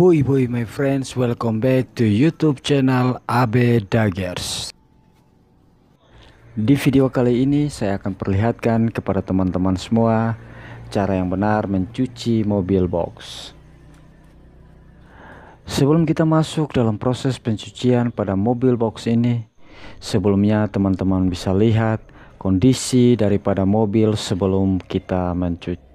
Boy boy my friends, welcome back to YouTube channel AB Daggers. Di video kali ini saya akan perlihatkan kepada teman-teman semua cara yang benar mencuci mobil box. Sebelum kita masuk dalam proses pencucian pada mobil box ini, sebelumnya teman-teman bisa lihat kondisi daripada mobil sebelum kita mencuci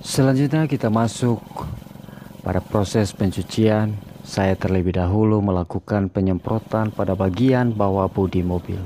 Selanjutnya kita masuk pada proses pencucian. Saya terlebih dahulu melakukan penyemprotan pada bagian bawah bodi mobil.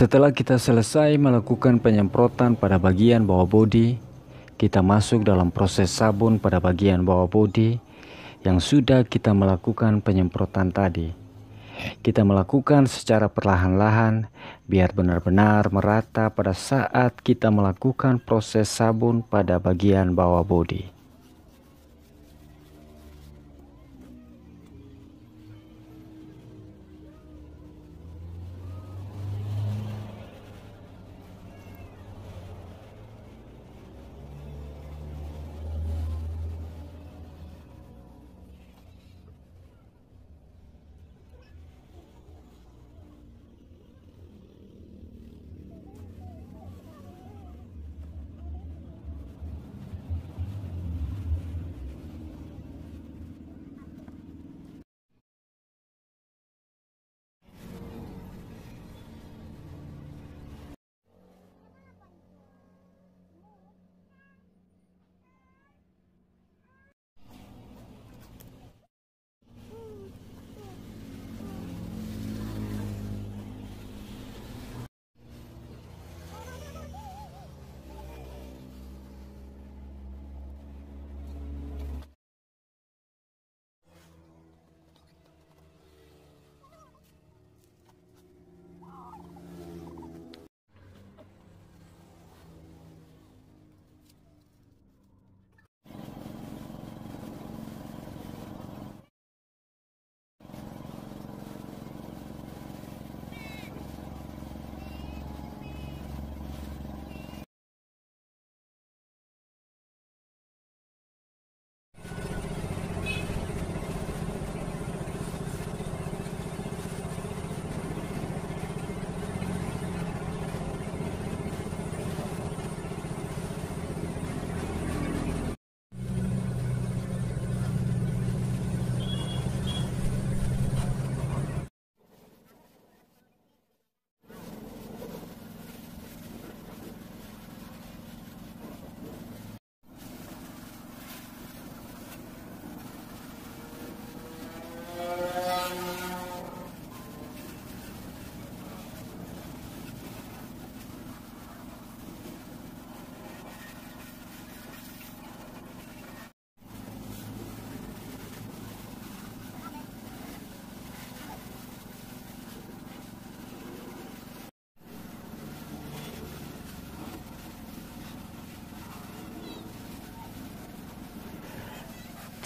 Setelah kita selesai melakukan penyemprotan pada bagian bawah bodi, kita masuk dalam proses sabun pada bagian bawah bodi yang sudah kita melakukan penyemprotan tadi. Kita melakukan secara perlahan-lahan biar benar-benar merata pada saat kita melakukan proses sabun pada bagian bawah bodi.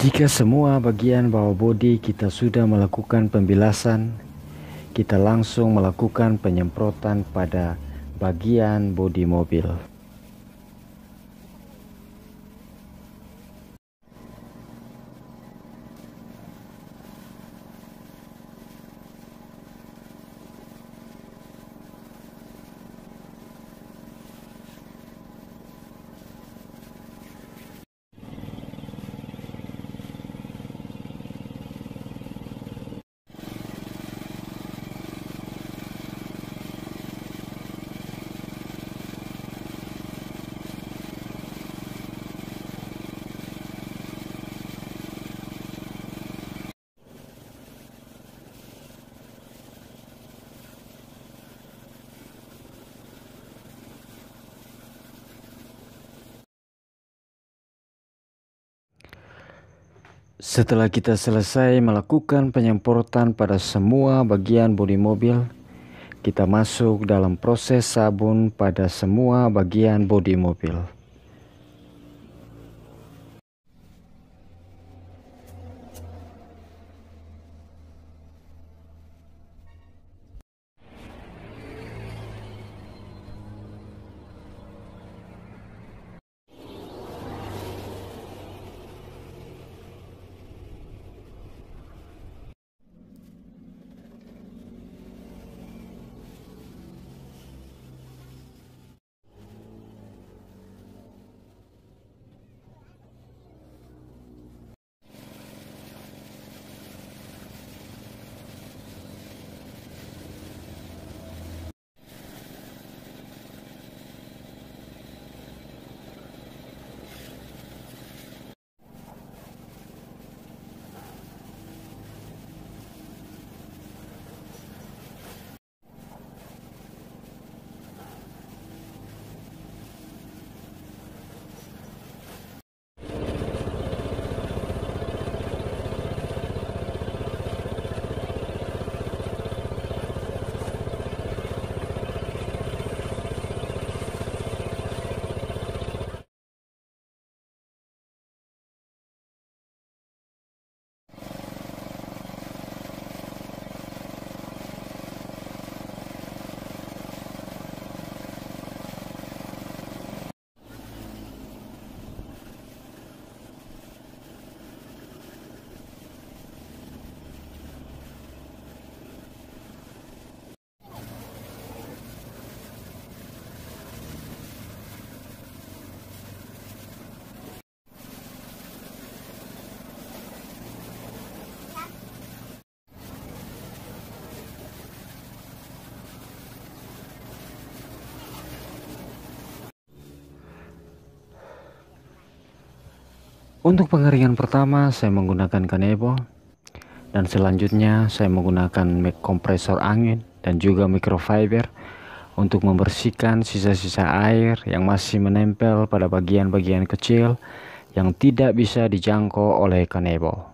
Jika semua bagian bawah bodi kita sudah melakukan pembilasan, kita langsung melakukan penyemprotan pada bagian bodi mobil. Setelah kita selesai melakukan penyemprotan pada semua bagian bodi mobil, kita masuk dalam proses sabun pada semua bagian bodi mobil. Untuk pengeringan pertama saya menggunakan kanebo dan selanjutnya saya menggunakan kompresor angin dan juga microfiber untuk membersihkan sisa-sisa air yang masih menempel pada bagian-bagian kecil yang tidak bisa dijangkau oleh kanebo.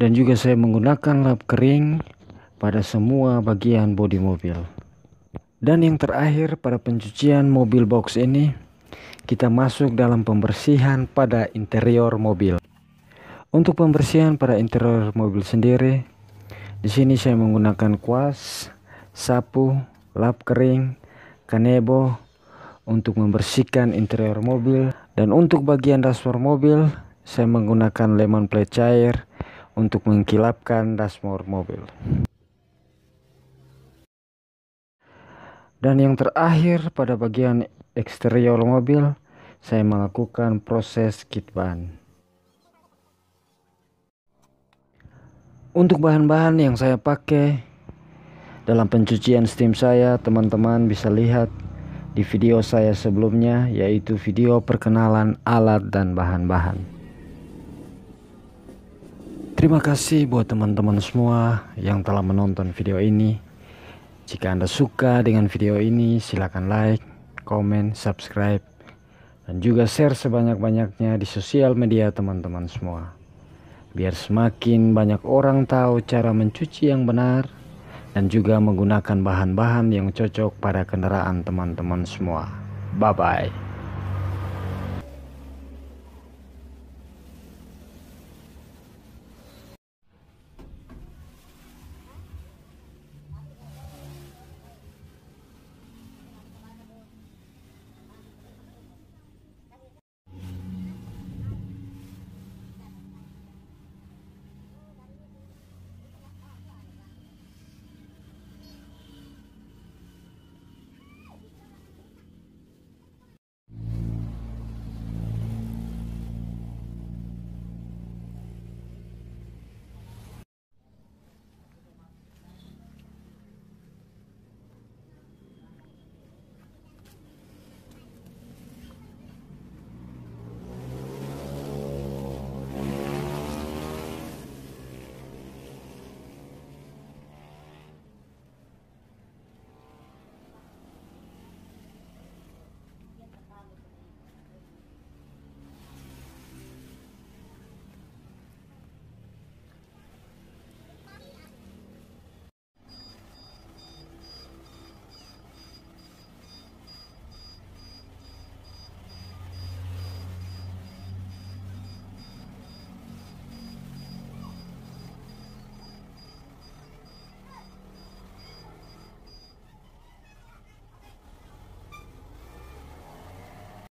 dan juga saya menggunakan lap kering pada semua bagian bodi mobil. Dan yang terakhir pada pencucian mobil box ini kita masuk dalam pembersihan pada interior mobil. Untuk pembersihan pada interior mobil sendiri, di sini saya menggunakan kuas, sapu, lap kering, kanebo untuk membersihkan interior mobil dan untuk bagian dashboard mobil saya menggunakan lemon plate cair untuk mengkilapkan dashboard mobil. Dan yang terakhir pada bagian eksterior mobil, saya melakukan proses kit ban. Untuk bahan-bahan yang saya pakai dalam pencucian steam saya, teman-teman bisa lihat di video saya sebelumnya yaitu video perkenalan alat dan bahan-bahan. Terima kasih buat teman-teman semua yang telah menonton video ini. Jika Anda suka dengan video ini, silakan like, komen, subscribe, dan juga share sebanyak-banyaknya di sosial media teman-teman semua. Biar semakin banyak orang tahu cara mencuci yang benar dan juga menggunakan bahan-bahan yang cocok pada kendaraan teman-teman semua. Bye-bye.